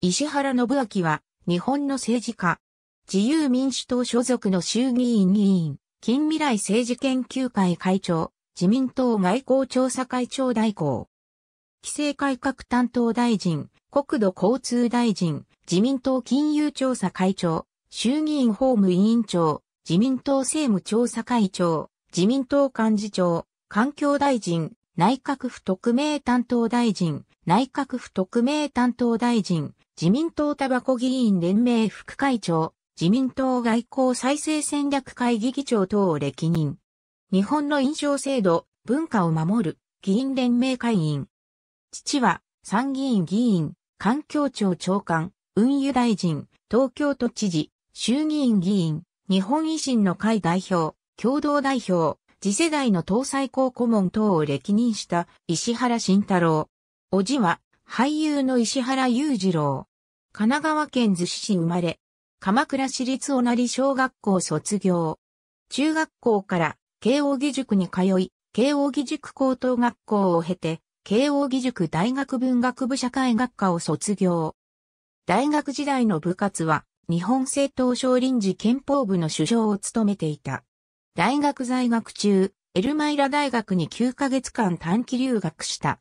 石原信明は、日本の政治家。自由民主党所属の衆議院議員、近未来政治研究会会長、自民党外交調査会長代行。規制改革担当大臣、国土交通大臣、自民党金融調査会長、衆議院法務委員長、自民党政務調査会長、自民党幹事長、環境大臣、内閣府特命担当大臣、内閣府特命担当大臣、自民党タバコ議員連盟副会長、自民党外交再生戦略会議議長等を歴任。日本の印象制度、文化を守る、議員連盟会員。父は、参議院議員、環境庁長官、運輸大臣、東京都知事、衆議院議員、日本維新の会代表、共同代表、次世代の党最高顧問等を歴任した石原慎太郎。叔父は俳優の石原裕次郎。神奈川県逗子市生まれ。鎌倉市立小成小学校卒業。中学校から慶応義塾に通い、慶応義塾高等学校を経て、慶応義塾大学文学部社会学科を卒業。大学時代の部活は、日本政党少林寺憲法部の首相を務めていた。大学在学中、エルマイラ大学に9ヶ月間短期留学した。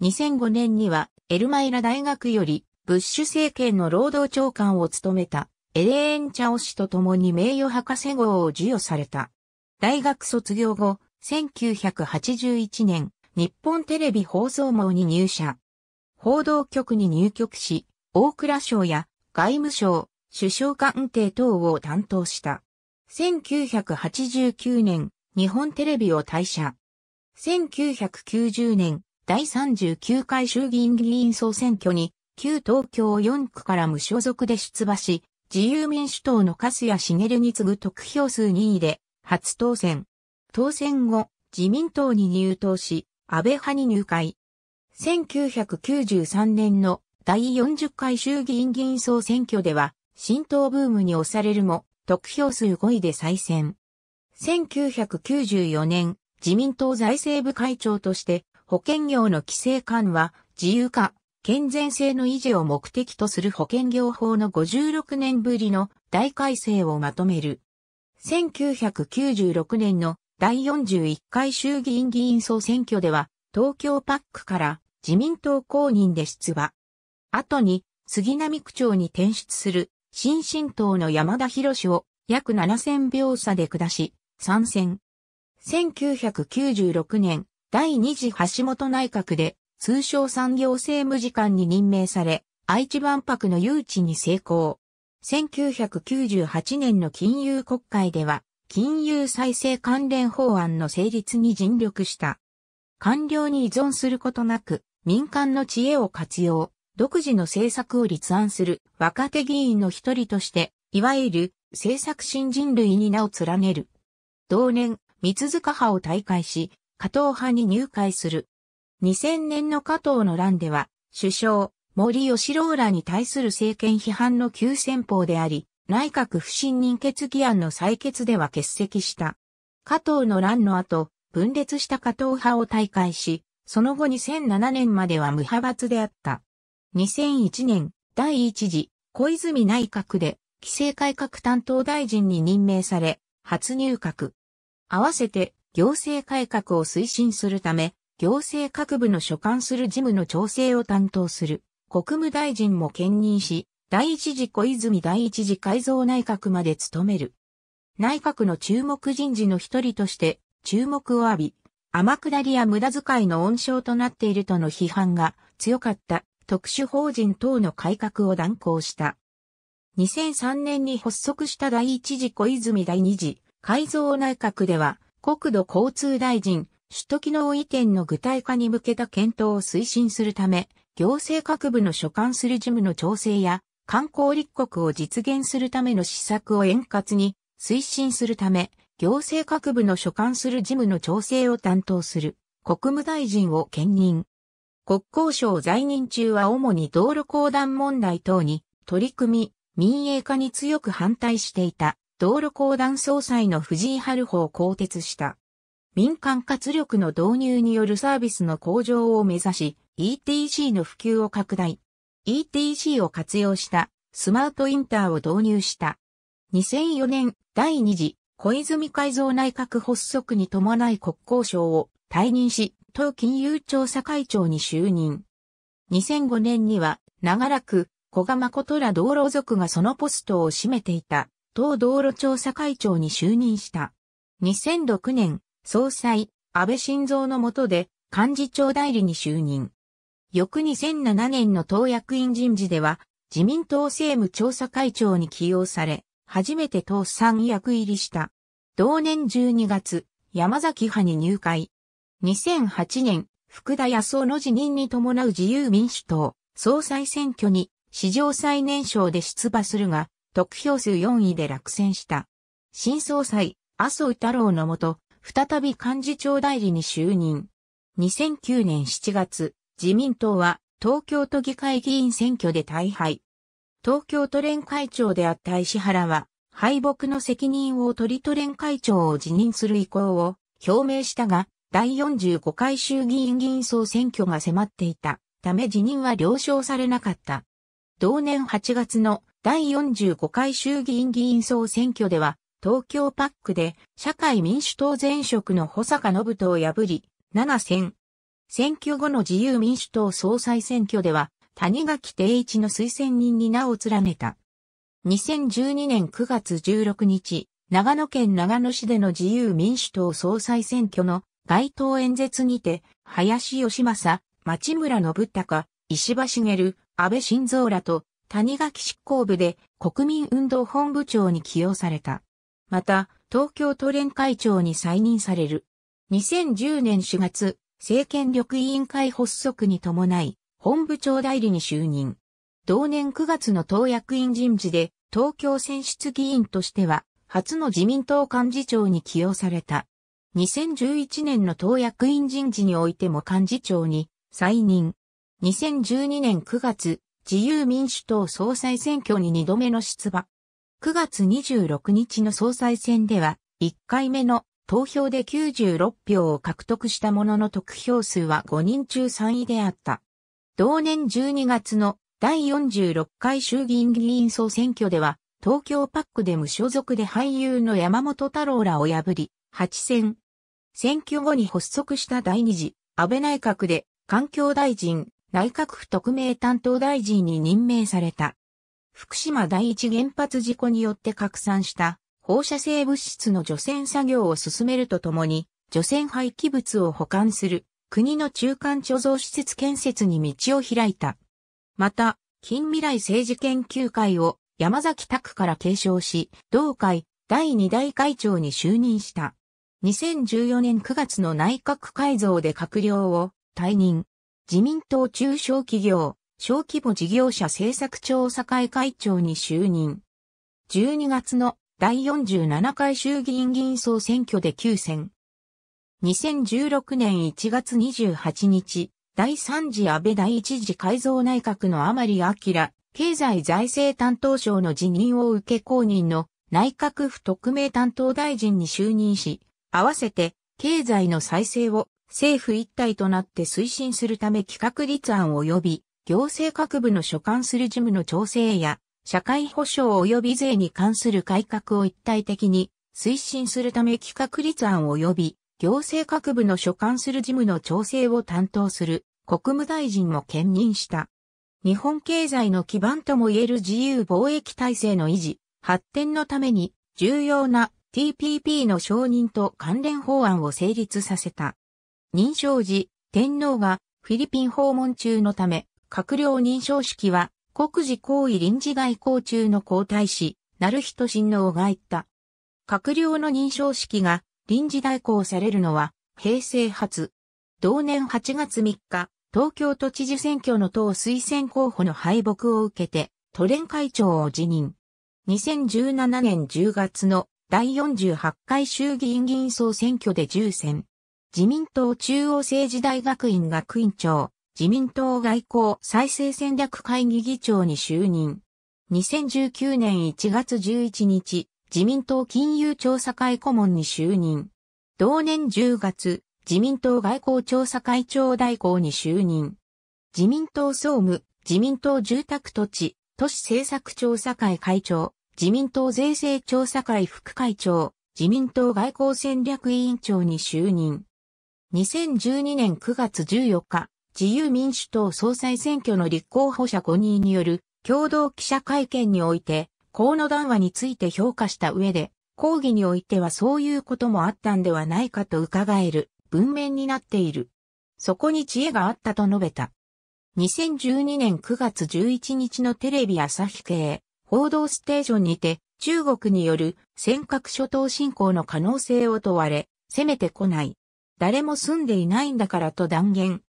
2005年にはエルマイラ大学より、ブッシュ政権の労働長官を務めた、エレーン・チャオ氏と共に名誉博士号を授与された。大学卒業後、1981年、日本テレビ放送網に入社。報道局に入局し、大蔵省や外務省、首相官邸等を担当した。1989年、日本テレビを退社。1990年、第39回衆議院議員総選挙に、旧東京4区から無所属で出馬し、自由民主党の粕谷茂に次ぐ得票数2位で、初当選。当選後、自民党に入党し、安倍派に入会。1993年の第40回衆議院議員総選挙では、新党ブームに押されるも、得票数5位で再選。1994年、自民党財政部会長として、保険業の規制緩和、自由化、健全性の維持を目的とする保険業法の56年ぶりの大改正をまとめる。1996年の第41回衆議院議員総選挙では、東京パックから自民党公認で出馬。後に杉並区長に転出する新進党の山田博士を約7000票差で下し、参戦。1996年第二次橋本内閣で通商産業政務次官に任命され、愛知万博の誘致に成功。1998年の金融国会では、金融再生関連法案の成立に尽力した。官僚に依存することなく、民間の知恵を活用、独自の政策を立案する若手議員の一人として、いわゆる政策新人類に名を連ねる。同年、三塚派を退会し、加藤派に入会する。2000年の加藤の乱では、首相、森吉郎らに対する政権批判の急先鋒であり、内閣不信任決議案の採決では欠席した。加藤の乱の後、分裂した加藤派を退会し、その後2007年までは無派閥であった。2001年、第一次、小泉内閣で、規制改革担当大臣に任命され、初入閣。合わせて行政改革を推進するため、行政各部の所管する事務の調整を担当する国務大臣も兼任し、第一次小泉第一次改造内閣まで務める。内閣の注目人事の一人として注目を浴び、天下りや無駄遣いの温床となっているとの批判が強かった特殊法人等の改革を断行した。2003年に発足した第一次小泉第二次改造内閣では、国土交通大臣、首都機能移転の具体化に向けた検討を推進するため、行政各部の所管する事務の調整や、観光立国を実現するための施策を円滑に推進するため、行政各部の所管する事務の調整を担当する国務大臣を兼任。国交省在任中は主に道路公団問題等に取り組み、民営化に強く反対していた。道路公団総裁の藤井春穂を更迭した。民間活力の導入によるサービスの向上を目指し、ETC の普及を拡大。ETC を活用したスマートインターを導入した。2004年第2次小泉改造内閣発足に伴い国交省を退任し、当金融調査会長に就任。2005年には長らく小賀誠ら道路族がそのポストを占めていた。党道路調査会長に就任した。2006年、総裁、安倍晋三の下で幹事長代理に就任。翌2007年の党役員人事では、自民党政務調査会長に起用され、初めて党三役入りした。同年12月、山崎派に入会。2008年、福田康夫の辞任に伴う自由民主党、総裁選挙に史上最年少で出馬するが、得票数4位で落選した。新総裁、麻生太郎のもと、再び幹事長代理に就任。2009年7月、自民党は東京都議会議員選挙で大敗。東京都連会長であった石原は、敗北の責任を取り都連会長を辞任する意向を表明したが、第45回衆議院議員総選挙が迫っていたため辞任は了承されなかった。同年8月の第45回衆議院議員総選挙では、東京パックで社会民主党前職の保坂信人を破り、7選。選挙後の自由民主党総裁選挙では、谷垣定一の推薦人に名を連ねた。2012年9月16日、長野県長野市での自由民主党総裁選挙の街頭演説にて、林義正、町村信孝、石破茂、安倍晋三らと谷垣執行部で国民運動本部長に起用された。また、東京都連会長に再任される。2010年4月、政権力委員会発足に伴い、本部長代理に就任。同年9月の党役員人事で、東京選出議員としては、初の自民党幹事長に起用された。2011年の党役員人事においても幹事長に再任。2012年9月、自由民主党総裁選挙に2度目の出馬。9月26日の総裁選では、1回目の投票で96票を獲得したものの得票数は5人中3位であった。同年12月の第46回衆議院議員総選挙では、東京パックで無所属で俳優の山本太郎らを破り、8選。選挙後に発足した第2次安倍内閣で環境大臣、内閣府特命担当大臣に任命された。福島第一原発事故によって拡散した放射性物質の除染作業を進めるとともに、除染廃棄物を保管する国の中間貯蔵施設建設に道を開いた。また、近未来政治研究会を山崎拓から継承し、同会第二大会長に就任した。2014年9月の内閣改造で閣僚を退任。自民党中小企業、小規模事業者政策調査会会長に就任。12月の第47回衆議院議員総選挙で休選。2016年1月28日、第3次安倍第1次改造内閣の甘利明、経済財政担当省の辞任を受け公認の内閣府特命担当大臣に就任し、合わせて経済の再生を政府一体となって推進するため企画立案及び行政各部の所管する事務の調整や社会保障及び税に関する改革を一体的に推進するため企画立案及び行政各部の所管する事務の調整を担当する国務大臣も兼任した。日本経済の基盤ともいえる自由貿易体制の維持、発展のために重要な TPP の承認と関連法案を成立させた。認証時、天皇がフィリピン訪問中のため、閣僚認証式は国事行為臨時外交中の皇太子、なる人親王が言った。閣僚の認証式が臨時代行されるのは平成初。同年8月3日、東京都知事選挙の党推薦候補の敗北を受けて、都連会長を辞任。2017年10月の第48回衆議院議員総選挙で重選。自民党中央政治大学院学院長、自民党外交再生戦略会議議長に就任。2019年1月11日、自民党金融調査会顧問に就任。同年10月、自民党外交調査会長代行に就任。自民党総務、自民党住宅土地、都市政策調査会会長、自民党税制調査会副会長、自民党外交戦略委員長に就任。2012年9月14日、自由民主党総裁選挙の立候補者5人による共同記者会見において、河野談話について評価した上で、抗議においてはそういうこともあったんではないかと伺える文面になっている。そこに知恵があったと述べた。2012年9月11日のテレビ朝日系報道ステーションにて中国による尖閣諸島侵攻の可能性を問われ、攻めてこない。誰も住んでいないんだからと断言。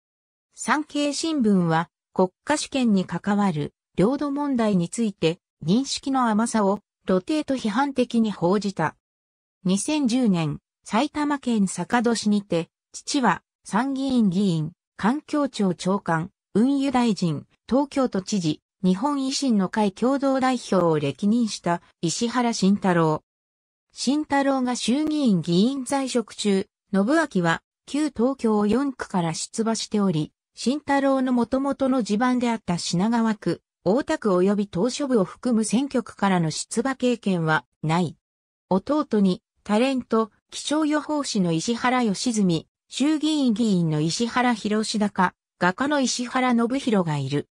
産経新聞は国家主権に関わる領土問題について認識の甘さを露呈と批判的に報じた。2010年、埼玉県坂戸市にて、父は参議院議員、環境庁長官、運輸大臣、東京都知事、日本維新の会共同代表を歴任した石原慎太郎。慎太郎が衆議院議員在職中、信明は、旧東京4区から出馬しており、新太郎の元々の地盤であった品川区、大田区及び島書部を含む選挙区からの出馬経験はない。弟に、タレント、気象予報士の石原義澄、衆議院議員の石原博士高、画家の石原信弘がいる。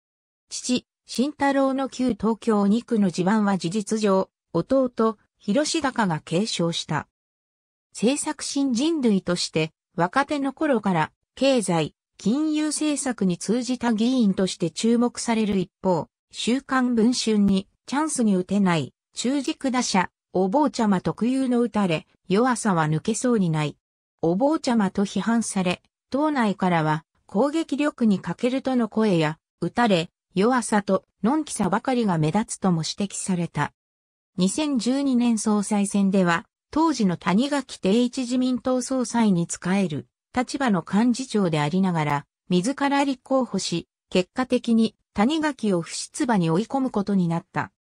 父、新太郎の旧東京2区の地盤は事実上、弟、広志高が継承した。政策新人類として若手の頃から経済、金融政策に通じた議員として注目される一方、週刊文春にチャンスに打てない中軸打者、お坊ちゃま特有の打たれ、弱さは抜けそうにない。お坊ちゃまと批判され、党内からは攻撃力に欠けるとの声や、打たれ、弱さと、のんきさばかりが目立つとも指摘された。2012年総裁選では、当時の谷垣定一自民党総裁に仕える立場の幹事長でありながら、自ら立候補し、結果的に谷垣を不出馬に追い込むことになった。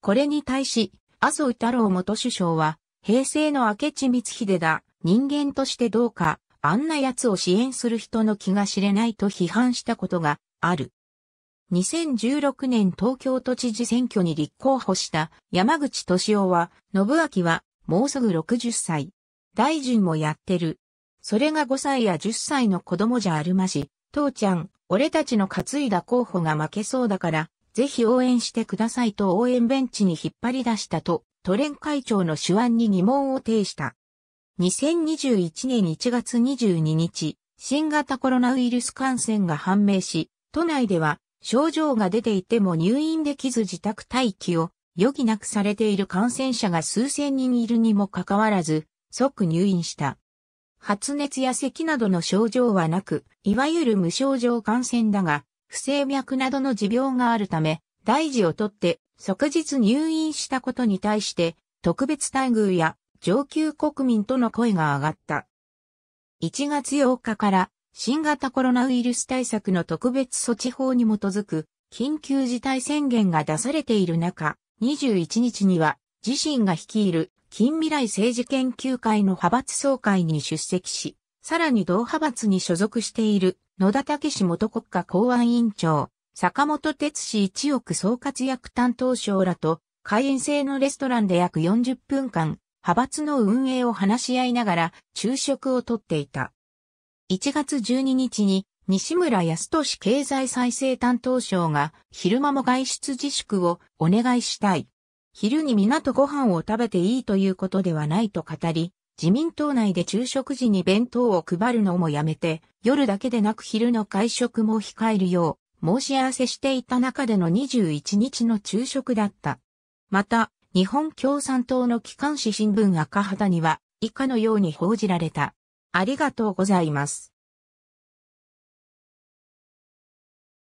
これに対し、麻生太郎元首相は、平成の明智光秀だ、人間としてどうか、あんな奴を支援する人の気が知れないと批判したことがある。2016年東京都知事選挙に立候補した山口敏夫は、信明はもうすぐ60歳。大臣もやってる。それが5歳や10歳の子供じゃあるまじ。父ちゃん、俺たちの担いだ候補が負けそうだから、ぜひ応援してくださいと応援ベンチに引っ張り出したと、都連会長の手腕に疑問を呈した。2021年1月22日、新型コロナウイルス感染が判明し、都内では症状が出ていても入院できず自宅待機を余儀なくされている感染者が数千人いるにもかかわらず、即入院した。発熱や咳などの症状はなく、いわゆる無症状感染だが、不整脈などの持病があるため、大事をとって即日入院したことに対して、特別待遇や上級国民との声が上がった。1月8日から新型コロナウイルス対策の特別措置法に基づく緊急事態宣言が出されている中、21日には自身が率いる近未来政治研究会の派閥総会に出席し、さらに同派閥に所属している野田武史元国家公安委員長、坂本哲史一億総活躍担当省らと、会員制のレストランで約40分間、派閥の運営を話し合いながら昼食をとっていた。1月12日に西村康俊経済再生担当省が昼間も外出自粛をお願いしたい。昼に港ご飯を食べていいということではないと語り、自民党内で昼食時に弁当を配るのもやめて、夜だけでなく昼の会食も控えるよう申し合わせしていた中での21日の昼食だった。また、日本共産党の機関紙新聞赤旗には以下のように報じられた。ありがとうございます。